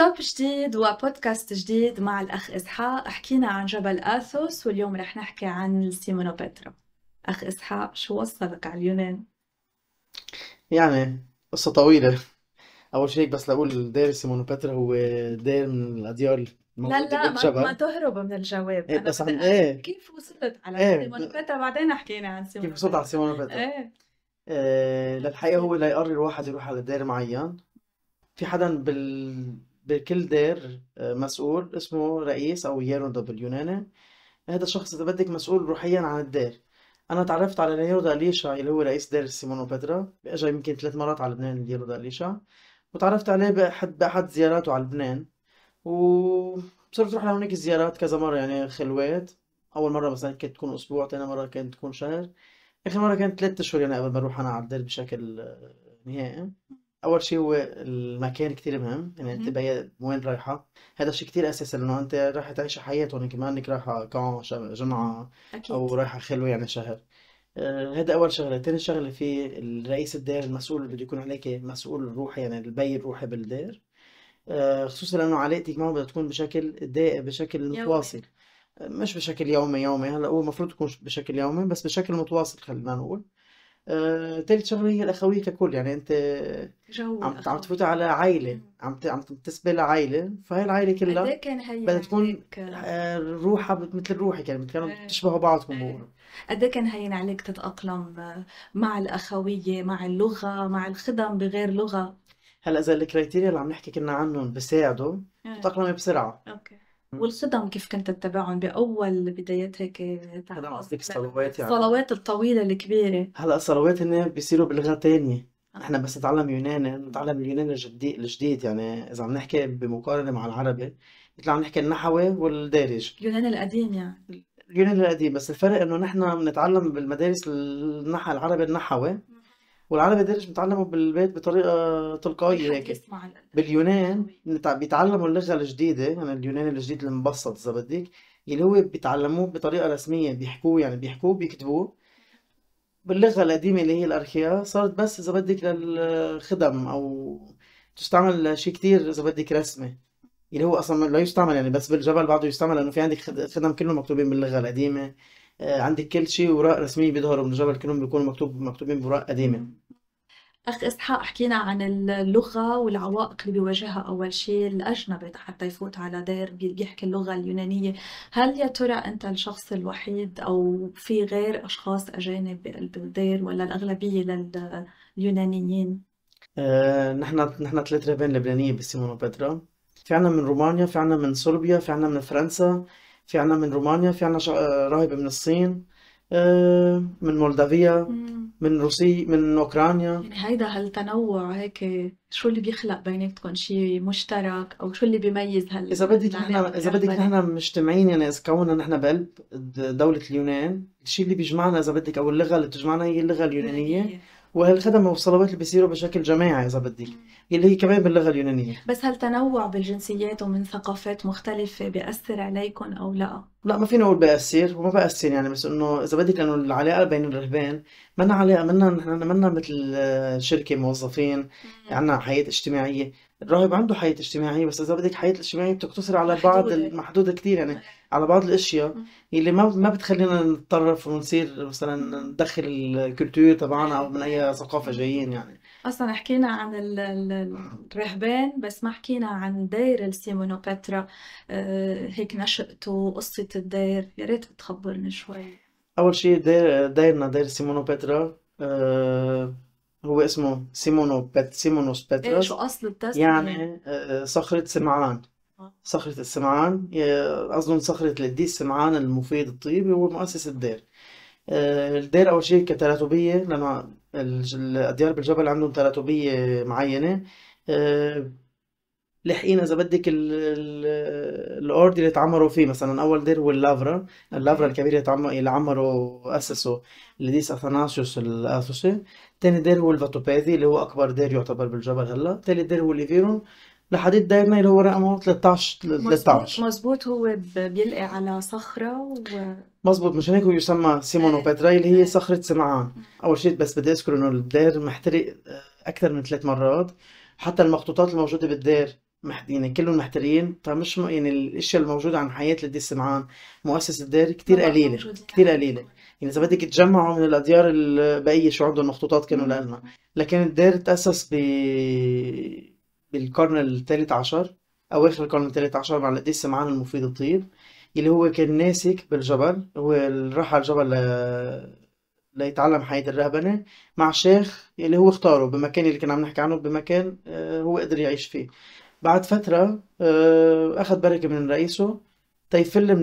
توب جديد وبودكاست جديد مع الأخ إسحاق حكينا عن جبل آثوس واليوم رح نحكي عن سيمونو بيترا أخ إسحاق شو وصلك على اليونان؟ يعني قصة طويلة أول شيء بس لأقول دير سيمونو بيترا هو دير من الأديار لا لا ما, ما تهرب من الجواب إيه بس عن إيه كيف وصلت على إيه بيترا بعدين حكينا عن سيمونو كيف وصلت على سيمونو بيترا إيه. إيه للحقيقة هو ليقرر واحد يروح على دير معين في حدا بال بكل دير آه، مسؤول اسمه رئيس أو ييروندا باليوناني هذا الشخص إذا بدك مسؤول روحيا عن الدير أنا تعرفت على نيرودا ليشا اللي هو رئيس دير سيمونو بيدرا إجا يمكن ثلاث مرات على لبنان نيرودا ليشا وتعرفت عليه بأحد بحد زياراته على لبنان وصرت أروح لهونيك زيارات كذا مرة يعني خلوات أول مرة مثلا كانت تكون أسبوع تاني مرة كانت تكون شهر آخر مرة كانت ثلاثة أشهر يعني قبل ما أروح أنا على الدير بشكل آه، نهائي اول شيء هو المكان كتير مهم ان يعني انت بيا وين رايحه هذا شيء كتير اساسي لانه انت رايحه تعيشي حياتهم وانك يعني ما انك رايحه كان جمعه اكيد او رايحه خلوه يعني شهر آه، هذا اول شغله ثاني شغله في رئيس الدير المسؤول اللي بده يكون عليك مسؤول روحي يعني البي الروحي بالدير آه، خصوصا لانه علاقتك معه بدها تكون بشكل دائم بشكل متواصل مش بشكل يومي يومي هلا هو المفروض يكون بشكل يومي بس بشكل متواصل خلينا نقول ثالث آه، شغله هي الاخويه ككل يعني انت عم عم تفوت على عائله عم عم تنتسبي لعائله فهي العائله كلها بدها تكون آه، روحها مثل روحك يعني كانوا إيه. بتشبهوا بعضكم إيه. قد إيه كان هين عليك تتاقلم آه، مع الاخويه مع اللغه مع الخدم بغير لغه هلا اذا الكريتيريا اللي عم نحكي كنا عنهم بيساعدوا تتاقلمي بسرعه اوكي والصدم كيف كنت تتابعهم باول بدايات هيك خضم قصدك صلوات يعني الصلوات الطويله الكبيره هلا صلوات هن بيصيروا بلغه تانية آه. نحن بس نتعلم يوناني نتعلم اليوناني الجديد الجديد يعني اذا عم نحكي بمقارنه مع العربي مثل عم نحكي النحوي والدارج اليوناني القديم يعني اليوناني القديم بس الفرق انه نحن بنتعلم بالمدارس النحو العربي النحوي والعربي ده بيتعلموا بالبيت بطريقه تلقائيه هيك باليونان بيتعلموا اللغه الجديده يعني اليونان الجديد المبسط اذا بدك اللي هو بيتعلموه بطريقه رسميه بيحكوه يعني بيحكوه بيكتبوه باللغه القديمه اللي هي الارخيا صارت بس اذا بدك للخدم او تستعمل شيء كتير اذا بدك رسمي اللي هو اصلا لا يستعمل يعني بس بالجبل بعده يستعمل لانه في عندك خدم كلهم مكتوبين باللغه القديمه آه، عندك كل شيء وراء رسميه بيظهروا من جبل كلهم بيكونوا مكتوب مكتوبين براء قديمه أخ إسحاق حكينا عن اللغة والعوائق اللي بيواجهها أول شيء الأجنبي حتى يفوت على دير بيحكي اللغة اليونانية هل يا ترى أنت الشخص الوحيد أو في غير أشخاص أجانب بقلب الدير ولا الأغلبية لليونانيين؟ آه، نحن نحن ثلاث ربان لبنانية بسيمون بيترا في عنا من رومانيا في عنا من صربيا في عنا من فرنسا في عنا من رومانيا في عنا آه، راهبة من الصين آه، من مولدافيا من روسيا من اوكرانيا يعني هيدا هالتنوع هيك شو اللي بيخلق بيناتكم شيء مشترك او شو اللي بيميز هال اذا بدك نحن اذا يعني بدك نحن مجتمعين يعني اذا كوننا نحن بقلب دوله اليونان الشيء اللي بيجمعنا اذا بدك او اللغه اللي بتجمعنا هي اللغه اليونانيه وهل والصلوات اللي بيصيروا بشكل جماعي اذا بدك اللي هي كمان باللغه اليونانيه بس هل تنوع بالجنسيات ومن ثقافات مختلفه بياثر عليكم او لا لا ما فينا نقول بياثر وما بياثر يعني بس انه اذا بدك لانه العلاقه بين الرهبان منا علاقه منا نحن منا مثل شركه موظفين عندنا حياه اجتماعيه الراهب عنده حياة اجتماعية بس إذا بدك حياة اجتماعية بتقتصر على بعض يعني. محدودة كتير يعني على بعض الأشياء اللي ما ما بتخلينا نتطرف ونصير مثلا ندخل الكولتور تبعنا أو من أي ثقافة جايين يعني اصلا حكينا عن الرهبان بس ما حكينا عن دير السيمونو باترا آه، هيك نشأته وقصة الدير يا ريت تخبرني شوي اول شيء دير دايرنا دير سيمونو باترا آه، هو اسمه سيمونو بت سيمونوس بتروس إيه شو اصل التست يعني إيه. آه، آه، صخرة سمعان آه. صخرة السمعان أظن صخرة القديس سمعان المفيد الطيب هو مؤسس الدير الدير أول شيء كتراتبية لما الأديار بالجبل عندهم تراتبية معينة لحقين اذا بدك الاورد اللي اتعمروا فيه مثلا اول دير واللافرا اللافرا الكبير اللي عمروا اسسوا لديس اثناسيوس الاثوسي تاني دير هو الفاتوبيذي اللي هو اكبر دير يعتبر بالجبل هلا تالت دير هو ليفيرون لحديت دايما اللي هو رقمه 13 13 مزبوط هو بيلقي على صخره و مزبوط مشان هيك هو يسمى سيمونو إيه. باتراي اللي هي إيه. صخره سمعان اول شيء بس بدي اذكر انه الدير محترق آه، اكثر من ثلاث مرات حتى المخطوطات الموجوده بالدير يعني كلهم محتريين فمش طيب م... يعني الاشياء الموجوده عن حياه لدي السمعان مؤسس الدار كتير قليله كتير قليله يعني اذا بدك تجمعوا من الاديار البقيه شو عندهم مخطوطات كانوا لنا لكن الدار تاسس ب بالقرن الثالث عشر اواخر القرن الثالث عشر مع القديس سمعان المفيد الطيب اللي هو كان ناسك بالجبل هو راح على الجبل ل... ليتعلم حياة الرهبنة مع شيخ اللي هو اختاره بمكان اللي كنا عم نحكي عنه بمكان آه، هو قدر يعيش فيه بعد فترة آه، أخذ بركة من رئيسه تيفل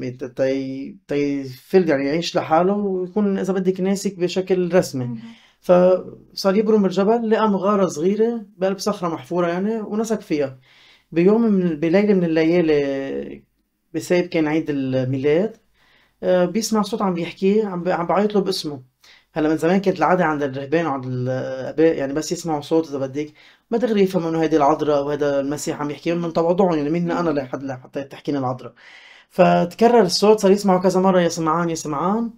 من تي تيفل يعني يعيش لحاله ويكون إذا بدك ناسك بشكل رسمي فصار يبرم الجبل لقى مغارة صغيرة بقلب صخرة محفورة يعني ونسك فيها بيوم من بليلة من الليالي بسيب كان عيد الميلاد آه، بيسمع صوت عم بيحكيه عم عم بعيط له باسمه هلا من زمان كانت العادة عند الرهبان وعند الآباء يعني بس يسمعوا صوت إذا بدك ما دغري يفهموا إنه هيدي العذراء وهذا المسيح عم يحكي من تواضعهم يعني مين أنا لحد لحتى تحكينا العذراء فتكرر الصوت صار يسمعوا كذا مرة يا سمعان يا سمعان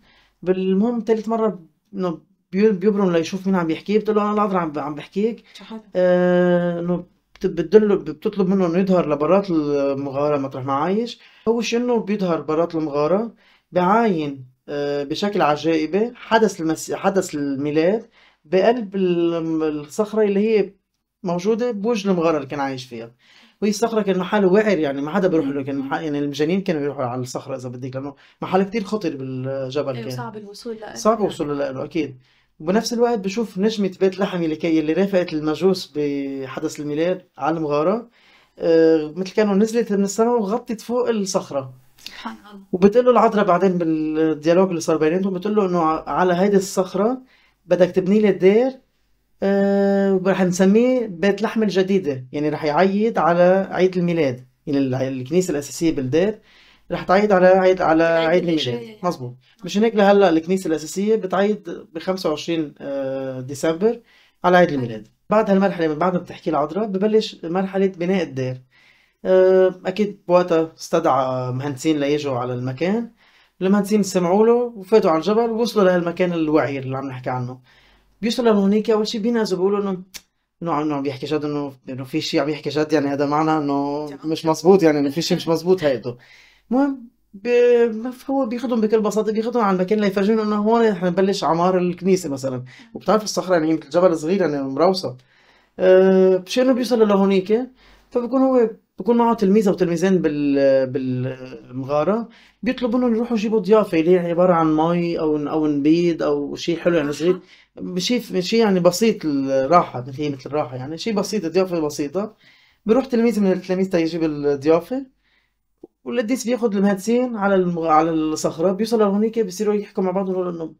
بالمهم ثالث مرة إنه بيبرم ليشوف مين عم يحكي بتقول له أنا العذراء عم عم بحكيك آه إنه بتدله بتطلب منه انه يظهر لبرات المغاره مطرح ما عايش هو شنو بيظهر برات المغاره بعاين آه، بشكل عجائبي حدث المس... حدث الميلاد بقلب الصخرة اللي هي موجودة بوجه المغارة اللي كان عايش فيها وهي الصخرة كان محل وعر يعني ما حدا بيروح له كان محل... يعني المجانين كانوا يروحوا على الصخرة إذا بدك لأنه محل كتير خطر بالجبل أيوة، كان صعب الوصول له صعب الوصول له أكيد وبنفس الوقت بشوف نجمة بيت لحم اللي, اللي رافقت المجوس بحدث الميلاد على المغارة آه، مثل كانوا نزلت من السماء وغطت فوق الصخرة سبحان الله وبتقول له العذراء بعدين بالديالوج اللي صار بيناتهم بتقول له انه على هيدي الصخره بدك تبني لي الدير آه رح نسميه بيت لحم الجديده يعني رح يعيد على عيد الميلاد يعني الكنيسه الاساسيه بالدير رح تعيد على عيد على عيد الميلاد يعني. مزبوط مش هيك لهلا الكنيسه الاساسيه بتعيد ب 25 آه ديسمبر على عيد الميلاد بعد هالمرحله من بعد ما بتحكي العذراء ببلش مرحله بناء الدير آه، اكيد بوقتها استدعى مهندسين ليجوا على المكان المهندسين سمعوا له وفاتوا على الجبل ووصلوا لهالمكان الوعي اللي عم نحكي عنه بيوصلوا لهونيك اول شيء بينازوا بيقولوا انه انه عم بيحكي جد انه انه في شيء عم يحكي جد يعني هذا معنى انه مش مزبوط يعني انه في شيء مش مزبوط هيدا المهم هو بياخذهم بكل بساطه بياخذهم على المكان ليفرجيهم انه هون رح نبلش عمار الكنيسه مثلا وبتعرف الصخره يعني مثل جبل صغير يعني مروسه أه بشي انه بيوصلوا لهونيك فبكون هو بكون معه تلميذه وتلميذين بال بالمغاره بيطلبوا منهم يروحوا يجيبوا ضيافه اللي هي عباره عن مي او او نبيد او شيء حلو يعني صغير بشيء شيء يعني بسيط الراحه هي مثل الراحه يعني شيء بسيط ضيافه بسيطه بيروح تلميذ من التلاميذ تا يجيب الضيافه والقديس بياخذ المهندسين على على الصخره بيوصلوا لهونيك بيصيروا يحكوا مع بعض انه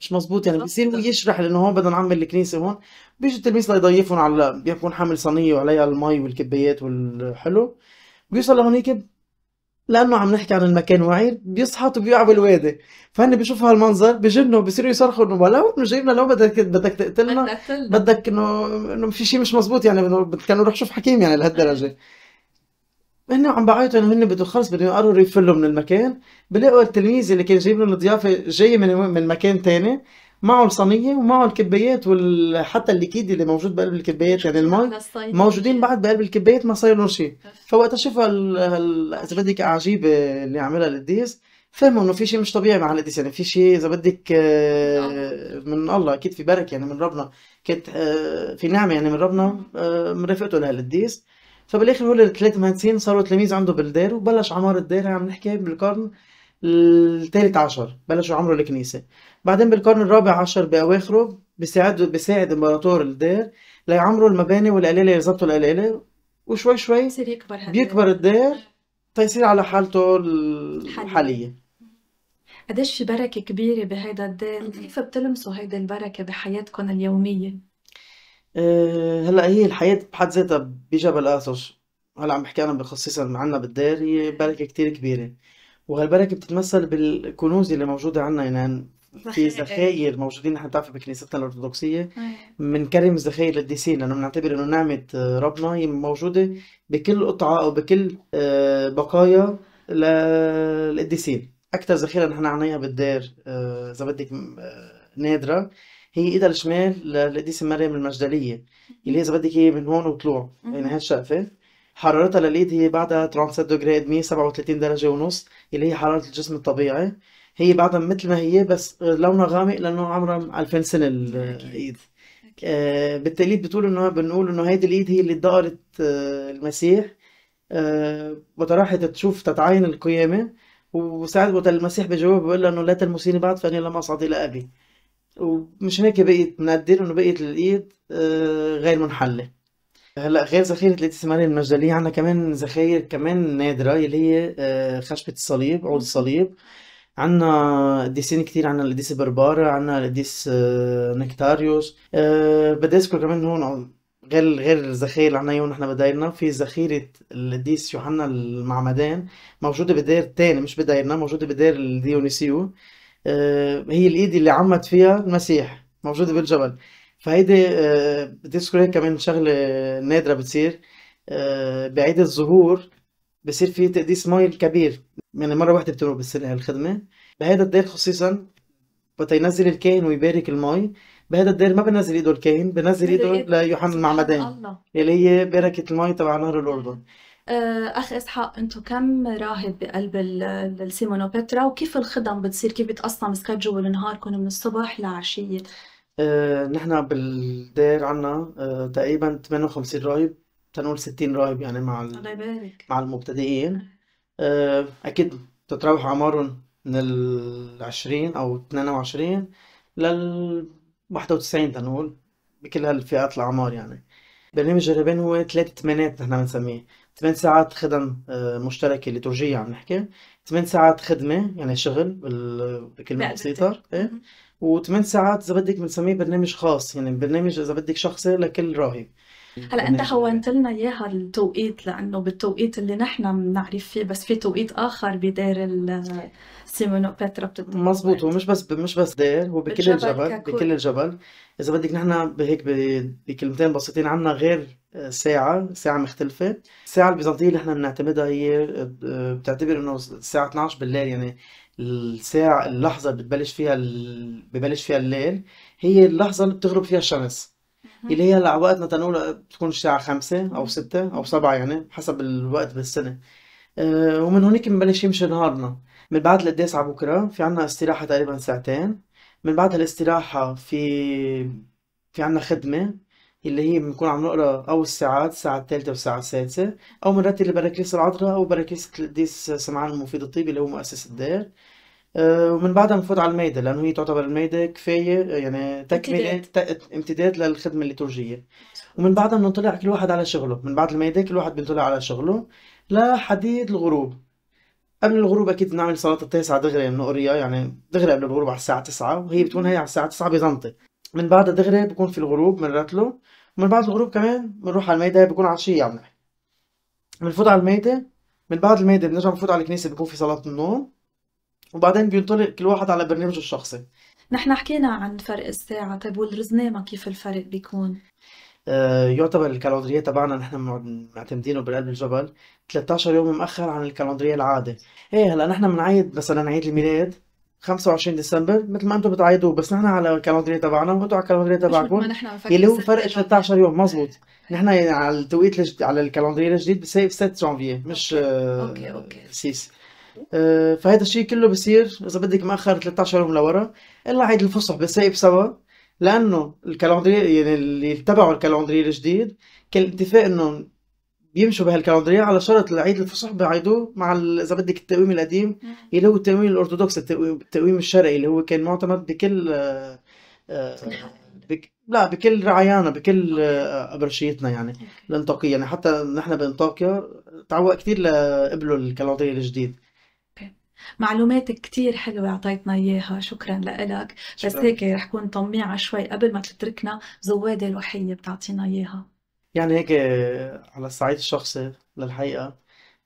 مش مزبوط يعني بيصير هو يشرح لانه هون بدنا نعمل الكنيسه هون بيجي التلميذ ليضيفهم على بيكون حامل صينيه وعليها المي والكبايات والحلو بيوصل لهونيك لانه عم نحكي عن المكان وعير بيصحط وبيقع بالوادي فهن بيشوفوا هالمنظر بجنوا بصيروا يصرخوا انه بلا انه جايبنا لو بدك بدك تقتلنا بدك انه انه في شيء مش مزبوط يعني كانوا روح شوف حكيم يعني لهالدرجه هن عم بعيطوا انه هن بدهم خلص بدهم يقرروا يفلوا من المكان بلاقوا التلميذ اللي كان جايب لهم الضيافه جاي من من مكان ثاني معه الصينيه ومعه الكبايات وحتى الليكيد اللي موجود بقلب الكبايات يعني المي موجودين بعد بقلب الكبايات ما صاير لهم شيء فوقتها شافوا اذا بدك عجيبه اللي عملها القديس فهموا انه في شيء مش طبيعي مع القديس يعني في شيء اذا بدك آه، من الله اكيد في بركه يعني من ربنا كانت آه، في نعمه يعني من ربنا آه، مرافقته لهالقديس فبالاخر هول الثلاث مهندسين صاروا تلاميذ عنده بالدار وبلش عمار الدار عم نحكي بالقرن الثالث عشر بلشوا عمره الكنيسة بعدين بالقرن الرابع عشر بأواخره بيساعد بيساعد إمبراطور الدير ليعمروا المباني والقلالة يظبطوا القلالة وشوي شوي بيصير يكبر بيكبر الدير تيصير على حالته الحالية قديش في بركة كبيرة بهيدا الدير كيف بتلمسوا هيدا البركة بحياتكم اليومية؟ آه، هلا هي الحياة بحد ذاتها بجبل آثر هلا عم بحكي أنا خصيصا عنا بالدار هي بركة كتير كبيرة وهالبركة بتتمثل بالكنوز اللي موجودة عنا يعني في زخاير موجودين نحن بتعرفي بكنيستنا الأرثوذكسية بنكرم الزخاير للديسين لأنه بنعتبر إنه نعمة آه، ربنا هي موجودة بكل قطعة أو بكل آه، بقايا للقديسين أكثر ذخيرة نحن عنايها بالدار إذا بدك نادرة هي ايدها الشمال لقديس مريم المجدليه اللي هي اذا بدك هي من هون وطلوع يعني هي الشقفه حرارتها لليد هي بعدها 37 دوغري 137 درجه ونص اللي هي حراره الجسم الطبيعي هي بعدها مثل ما هي بس لونها غامق لانه عمرها 2000 سنه الايد آه بالتالي بتقول انه بنقول انه هيدي الايد هي اللي دارت آه المسيح آه راحت تشوف تتعاين القيامه وساعد وقت المسيح بجواب بيقول له انه لا تلمسيني بعد فاني لم اصعد الى ابي ومش هيك بقيت بنقدر انه بقيت الايد آه، غير منحله هلا غير ذخيره الائتساميه المجدليه عندنا كمان ذخاير كمان نادره اللي هي آه، خشبه الصليب عود الصليب عندنا قديسين كتير عندنا الديس بربارة عندنا الديس آه، نكتاريوس بدي اذكر كمان هون غير غير الذخائر اللي عنا اياهم نحن بدايرنا في ذخيرة القديس يوحنا المعمدان موجودة بدير تاني مش بدايرنا موجودة بدير الديونيسيو آه، هي الايد اللي عمت فيها المسيح موجوده بالجبل فهيدي آه، بتذكر هيك كمان شغله نادره بتصير آه، بعيد الظهور بصير في تقديس مي كبير يعني مره واحده بتمر بالسنه هالخدمه بهذا الدير خصيصا وقت ينزل الكاهن ويبارك المي بهذا الدير ما بنزل ايده الكاهن بنزل ايده ليوحنا المعمدان الله. اللي هي بركه المي تبع نهر الاردن آه، اخ اسحاق انتم كم راهب بقلب السيمونوبترا وكيف الخدم بتصير كيف بتقسم سكجول نهاركم من الصبح لعشيه آه، نحن بالدير عنا آه، تقريبا 58 راهب تنقول 60 راهب يعني مع الله يبارك مع المبتدئين آه، اكيد تتراوح اعمارهم من ال 20 او 22 لل 91 تنقول بكل هالفئات الاعمار يعني برنامج جربين هو ثلاث ثمانيات نحن بنسميه 8 ساعات خدم آه، مشتركه لتورجيه عم نحكي 8 ساعات خدمه يعني شغل بكلمه بسيطه ايه و8 ساعات اذا بدك بنسميه برنامج خاص يعني برنامج اذا بدك شخصي لكل راهب هلا انت هونت لنا اياها التوقيت لانه بالتوقيت اللي نحن بنعرف فيه بس في توقيت اخر بدير سيمونو بترا مضبوط مزبوط ومش بس مش بس دير هو بكل الجبل ككل. بكل الجبل اذا بدك نحن بهيك بكلمتين بسيطين عنا غير ساعة ساعة مختلفة الساعة البيزنطية اللي احنا بنعتمدها هي بتعتبر انه الساعة 12 بالليل يعني الساعة اللحظة اللي بتبلش فيها ببلش فيها الليل هي اللحظة اللي بتغرب فيها الشمس اللي هي على وقتنا تنقول بتكون الساعة خمسة أو ستة أو سبعة يعني حسب الوقت بالسنة آه، ومن هونيك بنبلش يمشي نهارنا من بعد القداس على بكرة في عنا استراحة تقريبا ساعتين من بعد هالاستراحة في في عنا خدمة اللي هي بنكون عم نقرا أول الساعات الساعة الثالثة والساعة السادسة أو بنرتب بركيس العطرة أو بركيس القديس سمعان المفيد الطيبي اللي هو مؤسس الدار آه، ومن بعدها بنفوت على الميدة لأنه هي تعتبر الميدة كفاية يعني تكملة امتداد للخدمة الليتورجية ومن بعدها بنطلع كل واحد على شغله من بعد الميدة كل واحد بنطلع على شغله لحديد الغروب قبل الغروب اكيد بنعمل صلاه التاسعه دغري بنقريها يعني, يعني دغري قبل الغروب على الساعه 9 وهي بتكون هي على الساعه 9 بزنطه من بعد دغري بكون في الغروب بنرتله ومن بعد الغروب كمان بنروح على الميدة بكون عشية عم نحكي بنفوت على الميدة من بعد الميدة بنرجع بنفوت على الكنيسة بكون في صلاة النوم وبعدين بينطلق كل واحد على برنامجه الشخصي نحن حكينا عن فرق الساعة طيب والرزنامة كيف الفرق بيكون؟ آه يعتبر الكالندرية تبعنا نحن معتمدينه بقلب الجبل 13 يوم مأخر عن الكالندرية العادة ايه هلا نحن بنعيد مثلا عيد الميلاد 25 ديسمبر مثل ما انتم بتعيدوا بس نحن على الكالندري تبعنا وانتم على الكالندري تبعكم اللي هو فرق 13 يوم مزبوط إيه. نحن يعني على التوقيت الجديد على الكالندري الجديد بصير 6 جانفي مش اوكي اوكي آه، آه، فهذا الشيء كله بصير اذا بدك مأخر 13 يوم لورا الا عيد الفصح بصير سوا لانه الكالندري يعني اللي تبعوا الكالندري الجديد كان الاتفاق انه بيمشوا بهالكالندريه على شرط العيد الفصح بيعيدوه مع اذا بدك التقويم القديم اللي هو التقويم الارثوذكس التقويم التقويم الشرعي اللي هو كان معتمد بكل آه، آه، بك لا بكل رعايانا بكل آه، ابرشيتنا يعني الانطاقيه يعني حتى نحن بانطاقيا تعوق كثير لقبلوا الكالندريه الجديد معلومات كتير حلوة أعطيتنا إياها شكرا لك بس هيك رح كون طميعة شوي قبل ما تتركنا زوادة الوحيدة بتعطينا إياها يعني هيك آه، على الصعيد الشخصي للحقيقة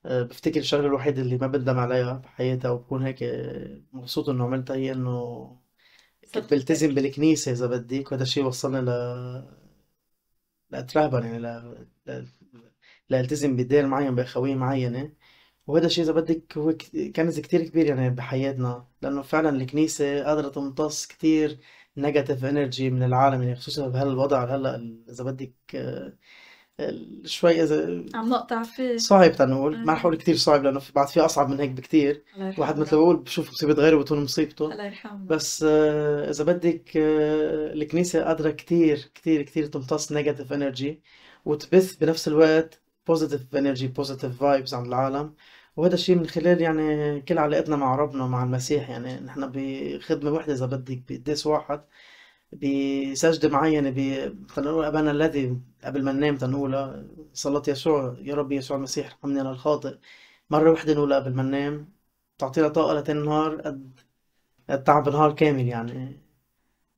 آه، بفتكر الشغلة الوحيدة اللي ما بندم عليها بحياتها وبكون هيك آه، مبسوط إنه عملتها هي إنه كنت بلتزم بالكنيسة إذا بدك وهذا الشيء وصلني ل... لأترهبن يعني ل... ل... لألتزم بدين معين بأخوية معينة وهذا الشيء إذا بدك هو كنز كتير كبير يعني بحياتنا لأنه فعلا الكنيسة قادرة تمتص كتير نيجاتيف انرجي من العالم يعني خصوصا بهالوضع هلا اذا بدك آه، شوي اذا عم نقطع فيه صعب تنقول ما رح أمم. اقول كثير صعب لانه بعد في اصعب من هيك بكثير واحد مثل بقول بشوف مصيبه غيره بتكون مصيبته الله يرحمه بس آه، اذا بدك آه، الكنيسه قادره كثير كثير كثير تمتص نيجاتيف انرجي وتبث بنفس الوقت بوزيتيف انرجي بوزيتيف فايبس عن العالم وهذا الشيء من خلال يعني كل علاقتنا مع ربنا ومع المسيح يعني نحن بخدمة وحدة إذا بدك بقداس واحد بسجدة معينة نقول أبانا الذي قبل ما ننام تنقولها صلاة يسوع يا رب يسوع المسيح ارحمني أنا الخاطئ مرة وحدة نقولها قبل ما ننام تعطينا طاقة لتاني نهار قد قد تعب نهار كامل يعني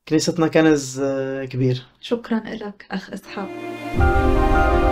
كنيستنا كنز آه، كبير شكرا لك أخ إسحاق